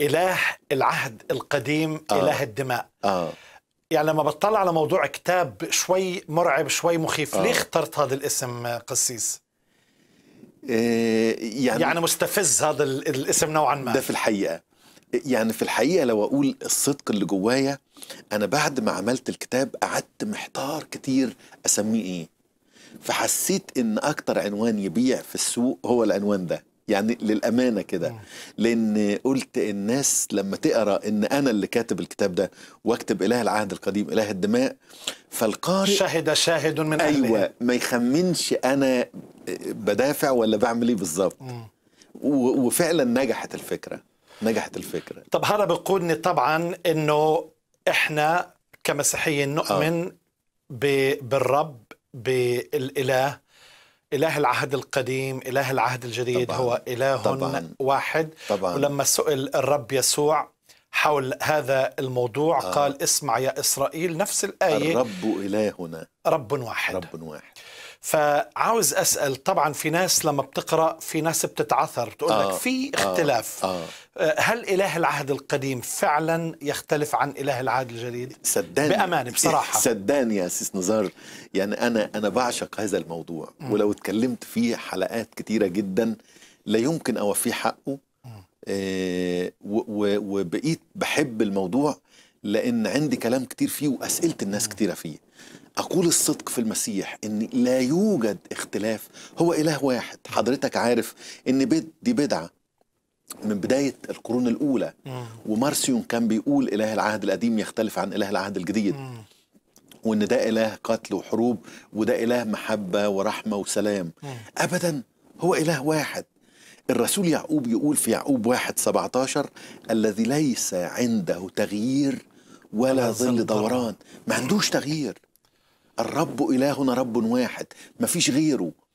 إله العهد القديم آه. إله الدماء آه. يعني لما بطلع على موضوع كتاب شوي مرعب شوي مخيف آه. ليه اخترت هذا الاسم قسيس؟ آه، يعني, يعني مستفز هذا الاسم نوعا ما ده في الحقيقة يعني في الحقيقة لو أقول الصدق اللي جوايا أنا بعد ما عملت الكتاب قعدت محتار كتير أسميه إيه فحسيت إن أكتر عنوان يبيع في السوق هو العنوان ده يعني للامانه كده لان قلت الناس لما تقرا ان انا اللي كاتب الكتاب ده واكتب اله العهد القديم اله الدماء فالقارئ شهد شاهد من ايوه ما يخمنش انا بدافع ولا بعمل ايه بالظبط وفعلا نجحت الفكره نجحت الفكره طب هذا بيقودني طبعا انه احنا كمسيحيين نؤمن آه. بالرب بالاله إله العهد القديم إله العهد الجديد طبعاً. هو إله طبعاً. واحد طبعاً. ولما سئل الرب يسوع حول هذا الموضوع آه. قال اسمع يا إسرائيل نفس الآية الرب إلهنا رب واحد رب واحد فعاوز اسال طبعا في ناس لما بتقرا في ناس بتتعثر بتقول لك آه في آه، اختلاف آه آه هل اله العهد القديم فعلا يختلف عن اله العهد الجديد صدقني بامانه بصراحه صدقني يا سيس نزار يعني انا انا بعشق هذا الموضوع ولو اتكلمت فيه حلقات كثيره جدا لا يمكن اوفيه حقه آه، وبقيت بحب الموضوع لان عندي كلام كتير فيه واسئله الناس كتيره فيه أقول الصدق في المسيح إن لا يوجد اختلاف هو إله واحد حضرتك عارف إن بيت دي بدعة من بداية القرون الأولى ومارسيون كان بيقول إله العهد القديم يختلف عن إله العهد الجديد وإن ده إله قتل وحروب وده إله محبة ورحمة وسلام أبدا هو إله واحد الرسول يعقوب يقول في يعقوب واحد 17 الذي ليس عنده تغيير ولا ظل دوران ما عندوش تغيير الرب إلهنا رب واحد مفيش غيره